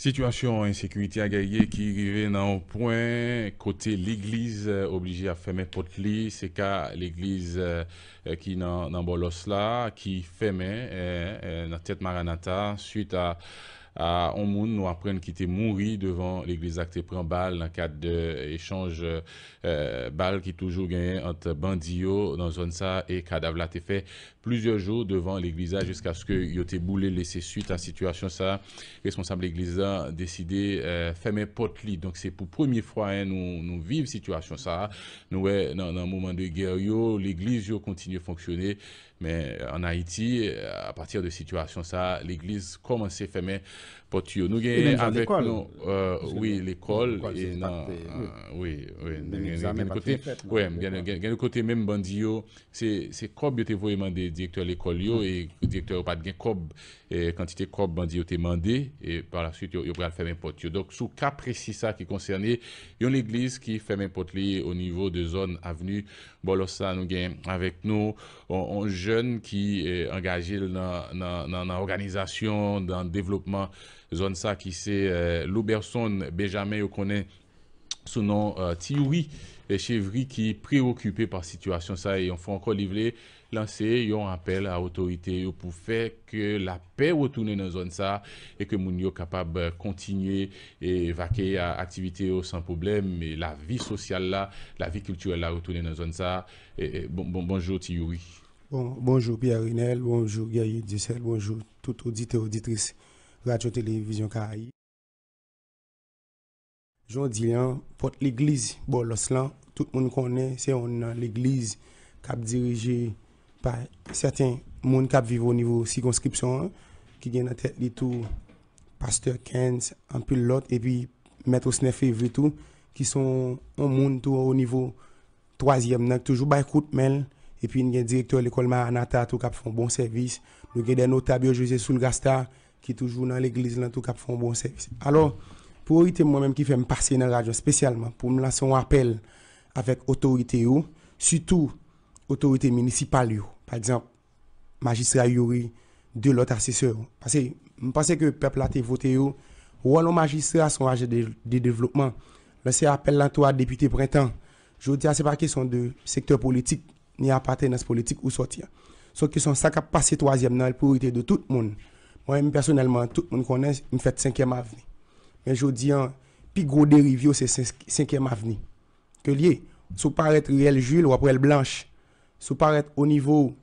Situasyon en sekwiti agayye ki rive nan ou poen kote l'iglize euh, oblige a feme potli se ka euh, l'iglize ki nan bolos la ki feme nan tet maranata suite a à on monde nous apprend qu'il était mouru devant l'église acte en balle dans le cadre d'échange euh, euh, balle qui toujours gagné entre bandio dans zone ça et cadavre là fait plusieurs jours devant l'église jusqu'à ce que était été boulé laissé suite à situation ça responsable l'église a décidé de euh, fermer porte lit donc c'est pour première fois que hein, nous nous cette situation ça nous dans un moment de guerre l'église continue de fonctionner mais euh, en Haïti, euh, à partir de situation ça, l'église commence à fermer pour Nous avec nous, euh, oui, l'école et non, euh, oui, oui, côté, a gagne côté même bandio, c'est c'est cob yo te directeur directeur l'école yo et directeur pas de cob quantité cob bandio te mandé et par la suite il y fermer porte yo. Donc sous cas précis ça qui concernait a l'église qui ferme porte au niveau de zone avenue Bolossa nous gagne avec nous ki engaje nan organizasyon, nan devlopman zon sa ki se euh, Lou Berson, Benjamin, yo konen sou nan euh, Tiyoui, chevri ki preokupè par situasyon sa e yon fwa anko livle lanse, yon apel a otorite yo pou fe ke la pe wotounen nan zon sa e ke moun yo kapab kontinye e vakey a aktivite yo san poublem e la vi sosyal la, la vi kulturel la wotounen nan zon sa. Bon, bon, Bonjou Tiyoui. bonjour Pierre-Renel, bonjour Gaïe Dussel, bonjour tout auditeur auditrice Radio-Télévision Caraïbe. Jean pour l'église, l'Église l'Oslan, tout tout monde monde connaît, c'est l'église qui est dirigée par certains monde qui vivent au niveau hein, qui qui à la tête tout tout Pasteur Kent, un peu l'autre et puis Maître tou et sont qui sont au niveau 3e toujours troisième toujours et puis nous avons directeur de l'école Maranatha a fait un bon service nous avons des notables José Soulgasta qui toujours dans l'église qui tout fait font bon service alors éviter moi-même qui fait me passer dans la radio spécialement pour me lancer un appel avec l'autorité, surtout l'autorité municipale par exemple magistrat Yuri de l'autre assesseur parce que je pense que le peuple a été voté ou magistrat magistrat sont agents de, de développement. Là, un appel à toi, député printemps. Je dis, ah, ce n'est pas question de secteur politique ni appartenance politique ou sortir. Ce qui sont ça qui passé troisième dans la priorité de tout le monde. Moi-même, personnellement, tout le monde connaît, je fait cinquième avenue. Mais je dis, hein, plus gros dérivé, c'est cinquième avenue. Que lié, sous paraître réel Jules ou après le blanche, sous paraître au niveau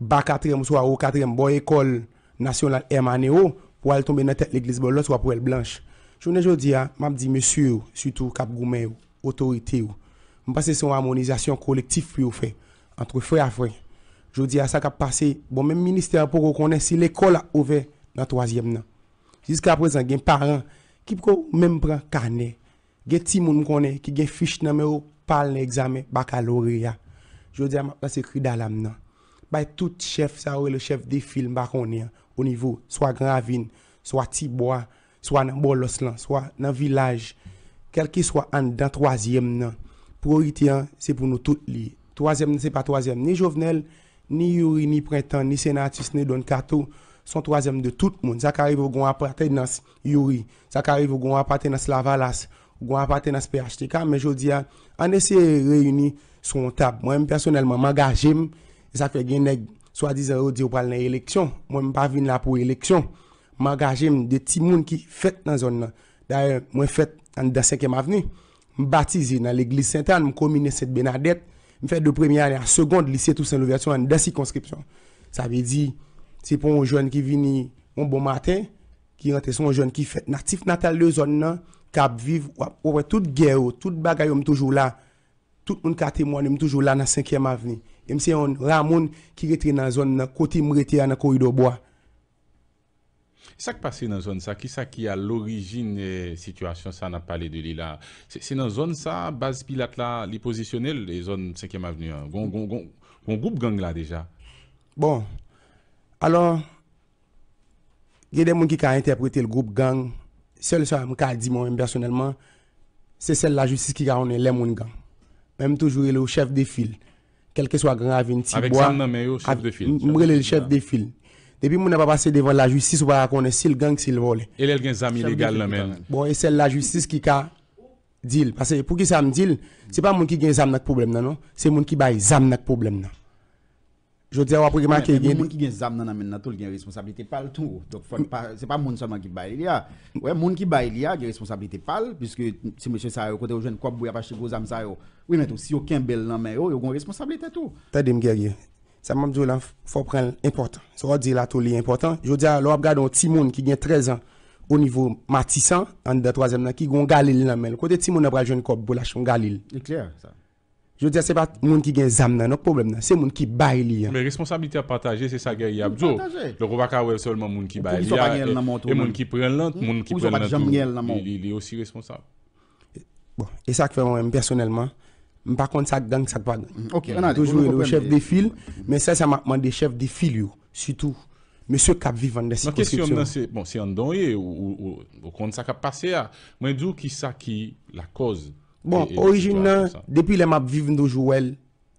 bas quatrième, ou au quatrième, bon école nationale MANEO, pour aller tomber dans la tête l'église Bolos ou après le blanche. Je ne dis pas, je dis, hein, monsieur, surtout Cap goumé autorité, je pense que c'est une harmonisation collective pour vous faire entre frais à frais. Je dis à ça qu'a passé, bon, même ministère pour reconnaître si l'école a ouvert dans le troisième. Jusqu'à présent, il y a des parents qui peuvent même prendre carnet. Il y a des gens qui ont des fiches dans le parle l'examen baccalauréat. Je dis à ma place, écrit dans l'âme. par bah, tout chef, ça le chef des films, bah, hein, au niveau, soit Grand soit Tibois, soit dans Boloslan, soit dans village, quel que soit en dans troisième, priorité, c'est pour nous tous les Troisième, c'est pas troisième, ni Jovenel, ni Yuri, ni Printemps, ni Sénatus, ni Don Cato sont troisième de tout le monde. Ça arrive au grand appartenance Yuri, ça arrive au grand appartenance Lavalas, au appartenance PHTK, mais je dis, on essaie de réunir son table. Moi-même, personnellement, m'engager, ça fait gagner, soi-disant, au dire, pour l'élection. Moi, je ne pas venu là pour élection M'engage, de petits monde qui fait dans la zone. D'ailleurs, moi, fait dans 5e avenue. baptisé dans l'église Sainte-Anne, je commune sainte Bénadette me fait de première année à seconde lycée Toussaint l'ouverture en deux circonscriptions. Ça veut dire, c'est pour un jeune qui vient un bon matin, qui rentre son jeune qui fait natif natal de zone, qui vivre, toute guerre, toute bagaille, toujours là. Tout le monde qui a témoigné, toujours là dans la cinquième avenue. Et c'est un Ramon qui rentre dans la zone, côté m'rete dans le corridor bois. Ça qui passe dans la zone ça, qui ça qui a l'origine de la situation, ça n'a pas de là. C'est dans la zone ça, base pilote là, les positionnels, les zones 5e avenue, un groupe gang là déjà. Bon, alors, il y a des gens qui ont interprété le groupe gang, seul ça, je dit moi-même personnellement, c'est celle la justice qui a donné les gens gang. Même toujours, il le chef de file, quel que soit grand avenue, Avec bois, le chef de file. Il le chef de file. Depuis mon pas passé devant la justice pour pas connaître si le gang s'il vole. Et les gens amis légal là même. Bon et c'est la justice qui a dit parce que pour qui ça me dit c'est pas moi qui gagne zam nak problème non non, c'est moi qui bail zam nak problème non. Je dis après marqué gagne. Mon qui gagne zam nan maintenant tout gagne responsabilité pas le tout. Donc faut pas c'est pas moi seulement qui bail il y a. Ouais qui bail il y a gagne responsabilité pas puisque si monsieur ça côté jeune quoi bouya pas chez gros zam ça. Oui mais si aucun bel nan mais yo une responsabilité tout. T'as dit guerrier ça m'a dit là faut prendre important ça va dire là tout important je dis l'on regarde un petit monde qui a 13 ans au niveau matissant en deux troisième qui gon Galil dans mais côté petit monde pas jeune cop pour lâcher Galil c'est clair ça je dis c'est pas monde qui gagne zam dans notre problème c'est monde qui baille li mais responsabilité à partager c'est ça gagne Abdou donc on va pas avoir seulement monde qui baille et mm, monde qui prend l'ant monde qui prend l'ant il est aussi responsable bon et ça que moi personnellement M pa kont sak dan, sak pa dan. Mm, ok, anade. Toujou yon ou chef de fil, men sa sa makman de chef de fil yo, sitou, men sou kap vivan desi konstruksyon. Mwen kesyon nan se, bon, se yon donye, ou kont sak ap pase ya, mwen djou ki sa ki la koz. Bon, orijin nan, depi le map vivan doujou el,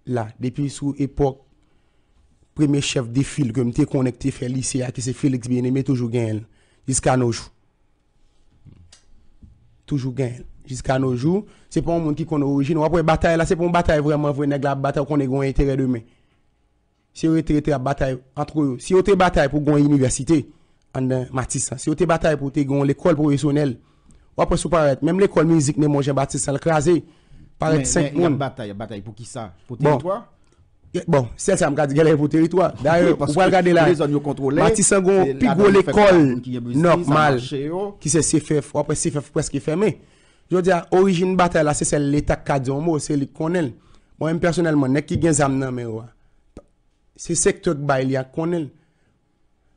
la, depi sou epok, premi chef de fil, ke mte konekte felise ya, ki se Felix BNM toujou gen el, iska noujou. Toujou gen el. jusqu'à nos jours, c'est pas un monde qui connaît l'origine. Après bataille là, c'est pas une bataille vraiment vraie, la bataille qu'on a un intérêt demain. Si vous traité la bataille entre eux, si vous êtes bataille pour une université, en euh, Matisse, si vous êtes bataille pour l'école professionnelle, ou après sous même l'école musique, même Jean-Baptiste, ça le crasé. Paraît Il y bataille, bataille pour qui ça Pour territoire Bon, c'est ça, je vais pour territoire. D'ailleurs, vous va regarder là. Matisse, a une plus l'école normale qui c'est CFF. Après, CFF presque fermé. Jo diya, orijin batay la se se le tak kadyon mou, se li konel. Mwen mwen personel mwen nek ki gen zam nan mè wè. Se sektot bay li a konel.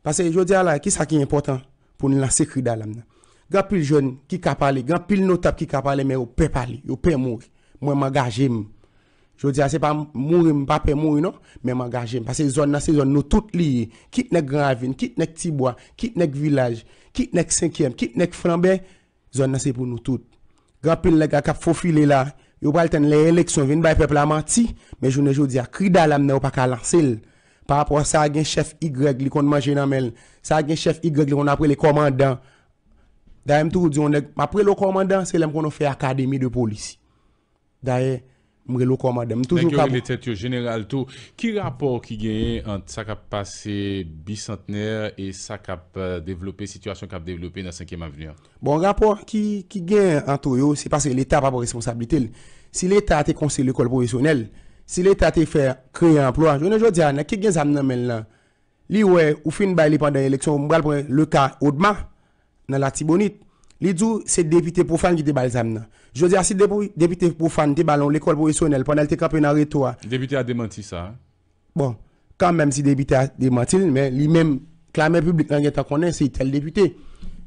Pase yo diya la, ki sa ki important pou ni la sekri dalam nan? Gan pil joun ki kapalè, gan pil notap ki kapalè mè wè wè pe palè, wè pe mou, mwen man gajè mè. Jo diya, se pa mou mè, pa pe mou mè non, mwen man gajè mè. Pase zon nan se zon nou tout liye, kit nek gravin, kit nek tibwa, kit nek vilaj, kit nek senkyem, kit nek flambè, zon nan se pou nou tout. grand pile les gars qui faufilé là yo pral le les élections vinn bay peuple a menti mais journée jodi a cri d'alarme n'a pas ka lancer par rapport à ça gen chef Y li kon manger nan mel ça gen chef Y li on après les commandants d'ailleurs tout dit on après le commandant c'est l'aime qu'on fait académie de police d'ailleurs me recommande toujours comme les têtes général tout qui rapport qui gagne entre ça qui a passé bicentenaire et ça qui euh, a développé situation qui a développé dans 5e avenue bon rapport qui qui gagne entre eux c'est parce que l'état pas responsabilité si l'état était conseil l'école professionnelle si l'état était faire créer un emploi je ne dis pas qui gagne ça dans là li ouais ou fin bail pendant l'élection on prendre le cas Audma dans la Tibonite les deux c'est député profane qui déballe ça Je dis si député profane déballe l'école professionnelle pendant le campionnat Les Député a démenti ça. Hein? Bon, quand même si député a démenti, mais lui-même clamé public dans l'état connaît c'est tel député.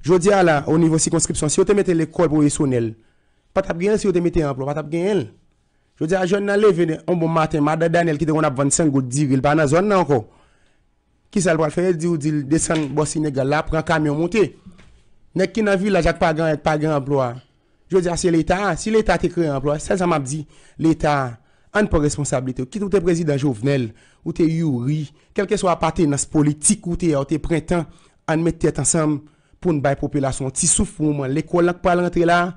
Je dis là au niveau circonscription si vous mettez l'école professionnelle pas de gagner si vous mettez emploi pas de gagner. Je dis à jeune dans lever un bon matin madame Daniel qui était on a 25 ou 10 il pas dans zone encore. Qui ça le faire il dit, il descend au Sénégal là prend camion monter. Nèg qui n'a village pa Jacques Pagan pas Pagan emploi. Je dis c'est l'état, si l'état te créé emploi, c'est ça m'a dit, l'état an pour responsabilité. Qui tout te président Jovenel ou t'es Yuri, quel que soit appartenance politique ou t'es t'es printemps, on met tête ensemble pour une pas population, ti souffre l'école n'a pas rentré là.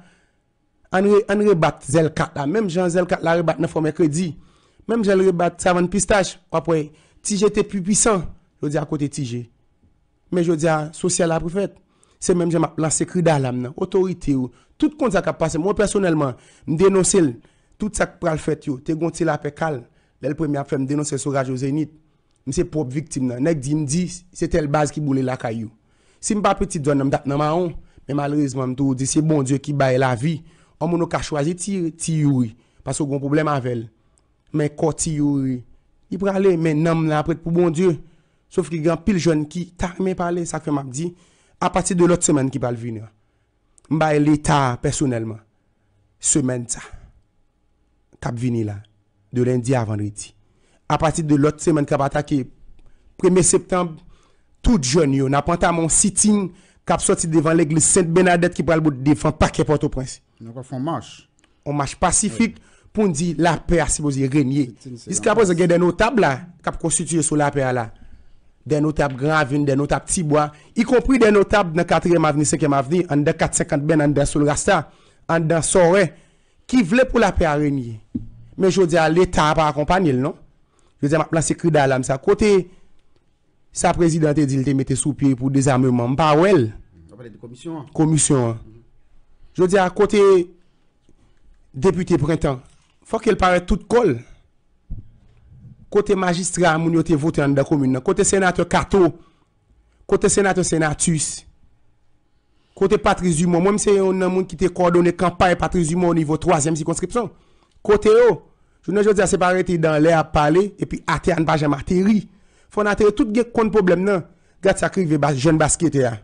On rebat zel même Jean zel 4 là rebat dans forme crédit. Même Jean rebat savane pistache après si j'étais plus puissant, je dis à côté Tigé. Mais je dis à social la préfète Se mèm jèm ap lan sekri da lam nan, otorite yo. Tout kon zak ap pase, mwen personelman, m denose l, tout sak pral fèt yo, te gonti la pe kal. Lè l premi ap fèm denose l sou raj yo zenit, m se pop viktim nan. Nèk di m di, se tel baz ki boule l akay yo. Si m pa pwetit do nan, m dat nanman an, mè malreze m tou di, se bon die ki baye la vi. An moun nou ka chwazi ti yuri, pa sou goun problem avèl. Mè kò ti yuri. Yi pralè, mè nanm la prèt pou bon die, sof ki gen pil joun ki, ta mè palè sak fèm ap di, A pati de lot semen ki pal vini, mba e l'Etat personelman, semen ta, kap vini la, de lendi a vendredi. A pati de lot semen kap atake, 1er septembre, tout joun yo, napanta moun sitin kap soti devan l'Eglise Sainte-Benedet ki pal bout defan, pak e poto prensi. On akwa fwa mwache. On mwache pasifik pou ndi la pe a sebozi renyi. Jis kap waz gen den nou tab la, kap konstituye sou la pe a la. des notables graves, des notables Tibois, y compris des notables dans 4e avenue, 5e avenue, en 450 Ben, en de ça, en de Soré, qui voulaient pour la paix à régner. Mais je dis à l'État n'a pas accompagné, non? Je dis à ma c'est cri d'alarme, ça. Côté, sa présidente dit te mette sous pied pour désarmement, pas elle. Commission. Hein. Commission. Hein. Je dis à côté, député printemps, faut qu'elle paraît toute colle côté magistrat moun yo te voté dans la commune côté sénateur Kato côté sénateur Senatus côté Patrice Dumont moi c'est un monde qui te coordonné campagne Patrice Dumont au niveau 3e circonscription côté yo je ne veux dire c'est pas arrêté dans l'air à parler et puis un pas jamais atterri faut atterri tout gè compte problème nan gars ça crivé jeune basketteur hein.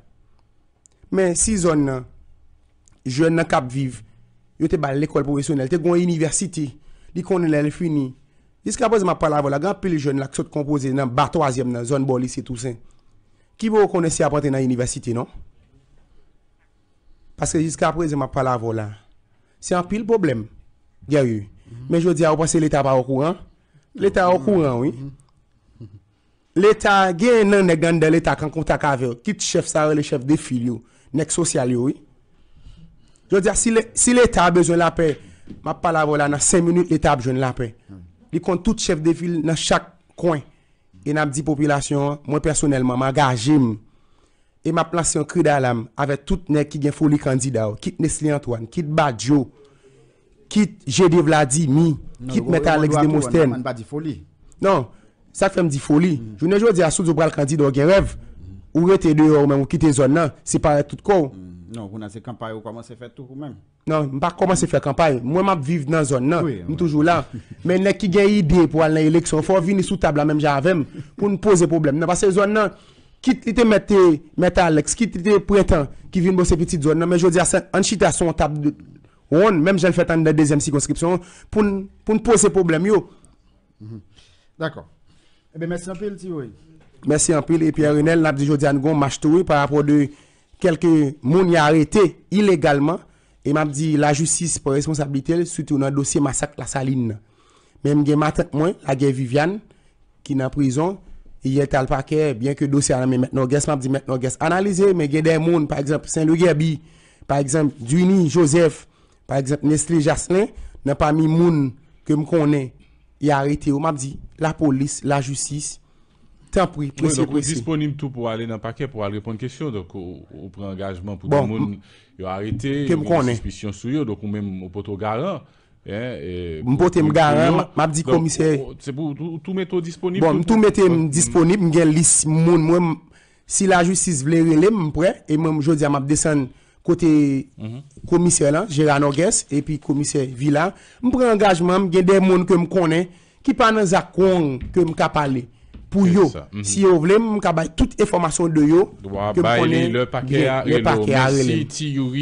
mais si zone nan hein. jeune nan cap vivre yo te ba l'école professionnelle te gon université li connaît fini Jusqu'à présent, je parle de la pile jeune, jeunes qui sont composés dans la troisième dans la zone bon tout ça. Qui vous reconnaissez après dans l'université, non? Parce que jusqu'à présent, je parle de C'est un pile problème. Mais je dis à vous, c'est l'État pas au courant. L'État est au courant, oui. L'État a gagné un gang de l'État quand contact avec qui est chef ça, le chef de filière? le social, oui. Je veux dire, si l'État a besoin de la paix, je parle dans 5 minutes, l'État a besoin de la paix. Il compte tout chefs de ville dans chaque coin. Et n'a la population, moi personnellement, engagé. et m'a placé en cri d'alarme avec tout candidats qui est folie candidat, quitte Nestlé Antoine, quitte Badjo, quitte Gédé Vladimir, quitte Meta Alex Demostène. Non, ça fait me dit folie. Mm. Je ne veux pas ont le candidat gagne rêve. Ou rete dehors même ou quitter zone là, c'est pas tout corps. Mm. Non, vous n'avez campagne, vous commencez à faire tout vous-même. Non, je ne pas commencer à faire campagne. Moi, je vis dans la zone, non. je suis toujours là. Mais les qui ont idée pour aller à l'élection, il faut venir sous table, même j'avais, pour nous poser problème. Parce que zone, non, qui te mettre mettre Alex, Qui te prétend qui vient bosser petite zone, mais je dis en à son table de même j'ai fait dans deuxième circonscription, pour nous poser problème. Mhm. D'accord. Eh bien, merci un peu, Merci un peu. Et Pierre Renel, je dit, je nous avons match par rapport de quelques moun y arrêté illégalement et m'a dit la justice pour responsabilité surtout dans le dossier massacre la saline même gen matins moi la guerre Viviane qui est en prison il est à parquet bien que dossier mais maintenant analysé. m'a dit maintenant a analyser mais gen des moun par exemple Saint Louis par exemple Duni Joseph par exemple Nestlé Jaslin n'a pas mis moun que me connais il arrêté m'a dit la police la justice T'as pris, oui, donc, disponible tout pour aller dans le paquet pour aller répondre aux questions. Donc, on prend engagement pour bon, tout le monde. a arrêté, suspicion sur eux, donc même au poteau garant. Hein, Mpote m garant, m ap dit commissaire. Oh, tout mettre disponible. Bon, tout mettre disponible, m gen liste. moun Si la justice veut rele m pre Et même aujourd'hui, am ap côté côté mhm. commissaire là, Gérard Noguès, et puis commissaire Villa On prend engagement, m des de que ke connaît, qui pas dans nan que je vais parler. Pou yo, si yo vlem, mou kabay tout informasyon do yo, ke mpwane le pake a relo.